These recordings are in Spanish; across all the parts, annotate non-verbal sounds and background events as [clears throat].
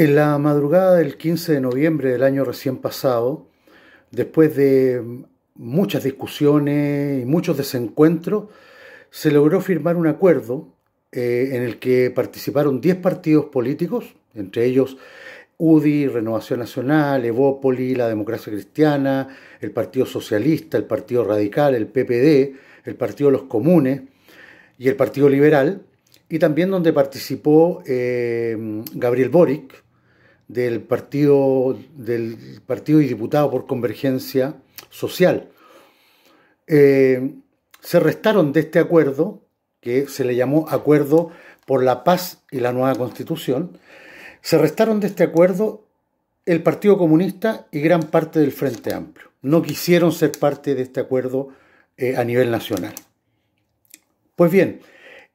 En la madrugada del 15 de noviembre del año recién pasado, después de muchas discusiones y muchos desencuentros, se logró firmar un acuerdo eh, en el que participaron 10 partidos políticos, entre ellos UDI, Renovación Nacional, Evópoli, la Democracia Cristiana, el Partido Socialista, el Partido Radical, el PPD, el Partido de los Comunes y el Partido Liberal, y también donde participó eh, Gabriel Boric, del partido, del partido y diputado por Convergencia Social. Eh, se restaron de este acuerdo, que se le llamó Acuerdo por la Paz y la Nueva Constitución, se restaron de este acuerdo el Partido Comunista y gran parte del Frente Amplio. No quisieron ser parte de este acuerdo eh, a nivel nacional. Pues bien,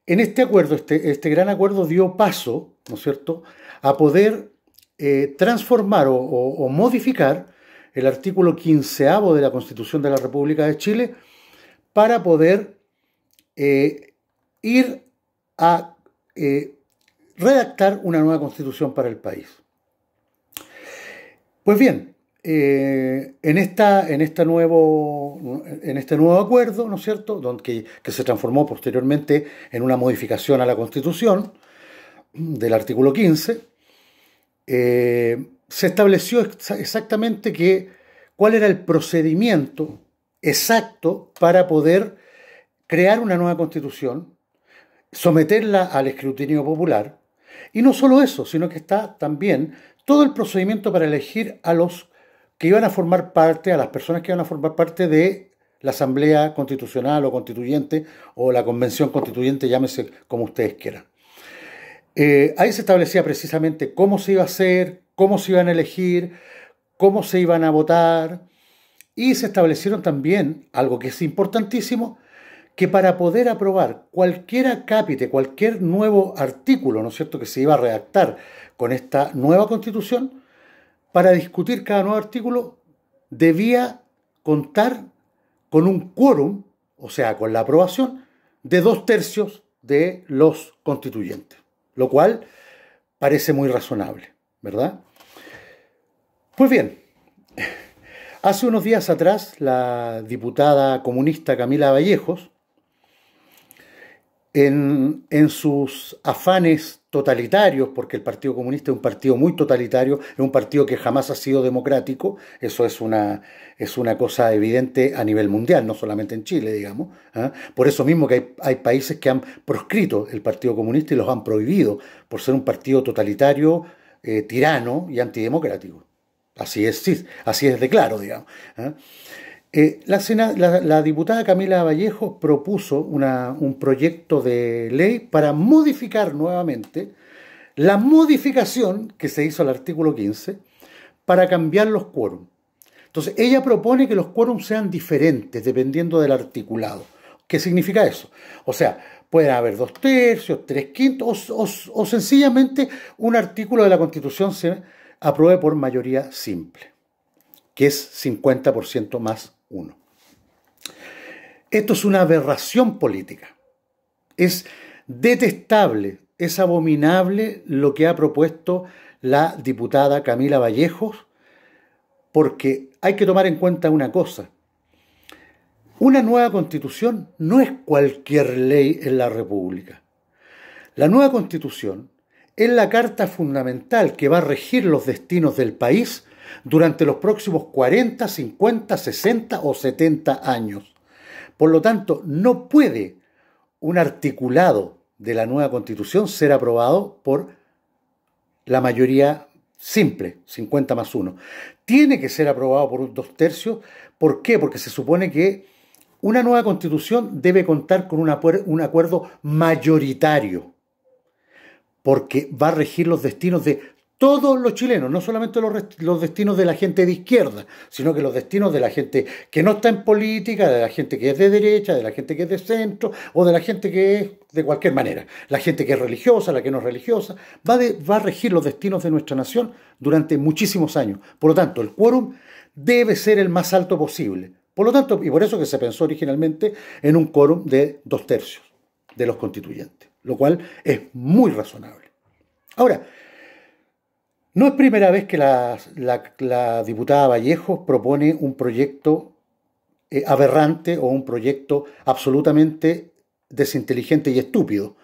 en este acuerdo, este, este gran acuerdo dio paso, ¿no es cierto?, a poder eh, transformar o, modificar el artículo 15 de la Constitución de la República de Chile para poder eh, ir a eh, redactar una nueva constitución para el país. Pues bien, en, esta, en, nuevo, en, este nuevo acuerdo, ¿no es cierto?, que, que, se transformó posteriormente en una modificación a la Constitución del artículo 15, eh, se estableció exactamente que, cuál era el procedimiento exacto para poder crear una nueva constitución, someterla al escrutinio popular, y no solo eso, sino que está también todo el procedimiento para elegir a los que iban a formar parte, a las personas que iban a formar parte de la Asamblea Constitucional o Constituyente o la Convención Constituyente, llámese como ustedes quieran. Eh, ahí se establecía precisamente cómo se iba a hacer, cómo se iban a elegir, cómo se iban a votar y se establecieron también, algo que es importantísimo, que para poder aprobar cualquier acápite, cualquier nuevo artículo, ¿no es cierto?, que se iba a redactar con esta nueva constitución, para discutir cada nuevo artículo debía contar con un quórum, o sea, con la aprobación de dos tercios de los constituyentes lo cual parece muy razonable, ¿verdad? Pues bien, [laughs] hace unos días atrás la diputada comunista Camila Vallejos, en, sus afanes totalitarios, porque el Partido Comunista es un partido muy totalitario, es un partido que jamás ha sido democrático, eso es una, es una cosa evidente a nivel mundial, no solamente en Chile, digamos. ¿ah? Por eso mismo que hay, países que han proscrito el Partido Comunista y los han prohibido por ser un partido totalitario, eh, tirano y antidemocrático. Así es, así es de claro, digamos. ¿ah? Eh, la, diputada Camila Vallejo propuso un proyecto de ley para modificar nuevamente la modificación que se hizo al artículo 15 para cambiar los quórum. Entonces, ella propone que los quórum sean diferentes dependiendo del articulado. ¿Qué significa eso? O sea, puede haber dos tercios, tres quintos, o, o sencillamente un artículo de la Constitución se apruebe por mayoría simple, que es 50% más esto es una aberración política. Es detestable, es abominable lo que ha propuesto la diputada Camila Vallejos, porque hay que tomar en cuenta una cosa. Una nueva constitución no es cualquier ley en la República. La nueva constitución es la carta fundamental que va a regir los destinos del país durante los próximos 40, 50, 60 o 70 años. Por lo tanto, no puede un articulado de la nueva constitución ser aprobado por la mayoría simple, 50 más 1. Tiene que ser aprobado por un dos tercios. ¿Por qué? Porque se supone que una nueva constitución debe contar con un acuerdo mayoritario, porque va a regir los destinos de todos los chilenos, no solamente los, destinos de la gente de izquierda, sino que los destinos de la gente que no está en política, de la gente que es de derecha, de la gente que es de centro o de la gente que es de cualquier manera, la gente que es religiosa, la que no es religiosa, va, va a regir los destinos de nuestra nación durante muchísimos años. Por lo tanto, el quórum debe ser el más alto posible. Por lo tanto, y por eso que se pensó originalmente en un quórum de dos tercios de los constituyentes, lo cual es muy razonable. Ahora, no es primera vez que la, diputada Vallejo propone un proyecto eh, aberrante o un proyecto absolutamente desinteligente y estúpido.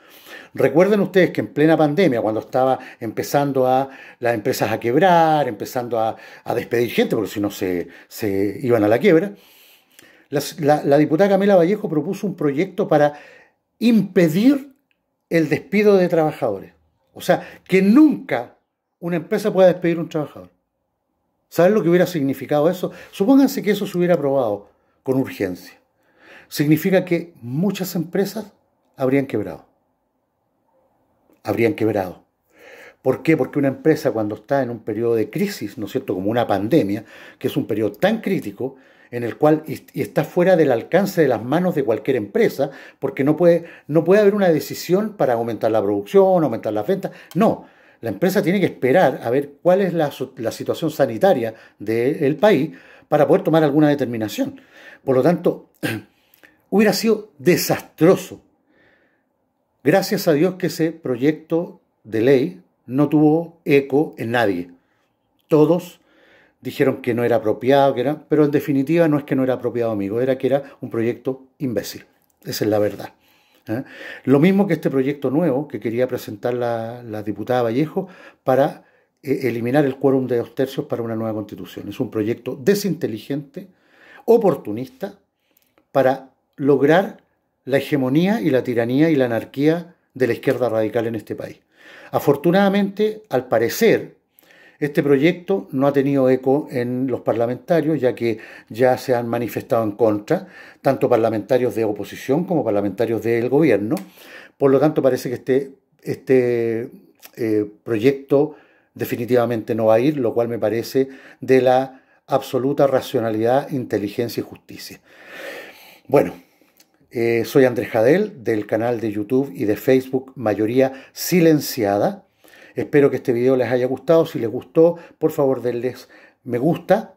Recuerden ustedes que en plena pandemia, cuando estaba empezando a las empresas a quebrar, empezando a, despedir gente, porque si no se, iban a la quiebra, la, la diputada Camila Vallejo propuso un proyecto para impedir el despido de trabajadores. O sea, que nunca una empresa puede despedir a un trabajador. ¿Saben lo que hubiera significado eso? Supónganse que eso se hubiera aprobado con urgencia. Significa que muchas empresas habrían quebrado. Habrían quebrado. ¿Por qué? Porque una empresa cuando está en un periodo de crisis, ¿no es cierto?, como una pandemia, que es un periodo tan crítico, en el cual y está fuera del alcance de las manos de cualquier empresa, porque no puede, no puede haber una decisión para aumentar la producción, aumentar las ventas. No, la empresa tiene que esperar a ver cuál es la, situación sanitaria del país para poder tomar alguna determinación. Por lo tanto, [clears throat] hubiera sido desastroso. Gracias a Dios que ese proyecto de ley no tuvo eco en nadie. Todos dijeron que no era apropiado, que era, pero en definitiva no es que no era apropiado, amigo, era que era un proyecto imbécil. Esa es la verdad. ¿eh? Lo mismo que este proyecto nuevo que quería presentar la, diputada Vallejo para eh, eliminar el quórum de dos tercios para una nueva constitución. Es un proyecto desinteligente, oportunista, para lograr la hegemonía y la tiranía y la anarquía de la izquierda radical en este país. Afortunadamente, al parecer, este proyecto no ha tenido eco en los parlamentarios, ya que ya se han manifestado en contra, tanto parlamentarios de oposición como parlamentarios del gobierno. Por lo tanto, parece que este, este eh, proyecto definitivamente no va a ir, lo cual me parece de la absoluta racionalidad, inteligencia y justicia. Bueno, eh, soy Andrés Jadel del canal de YouTube y de Facebook Mayoría Silenciada. Espero que este video les haya gustado. Si les gustó, por favor denles me gusta,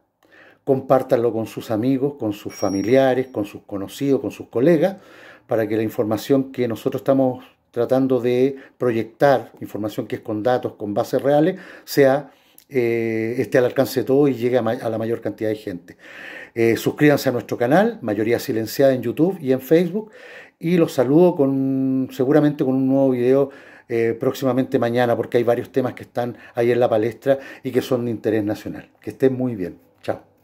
compártanlo con sus amigos, con sus familiares, con sus conocidos, con sus colegas, para que la información que nosotros estamos tratando de proyectar, información que es con datos, con bases reales, sea eh, esté al alcance de todo y llegue a, la mayor cantidad de gente. Eh, suscríbanse a nuestro canal, mayoría silenciada en YouTube y en Facebook, y los saludo con seguramente con un nuevo video eh, próximamente mañana, porque hay varios temas que están ahí en la palestra y que son de interés nacional. Que estén muy bien. Chao.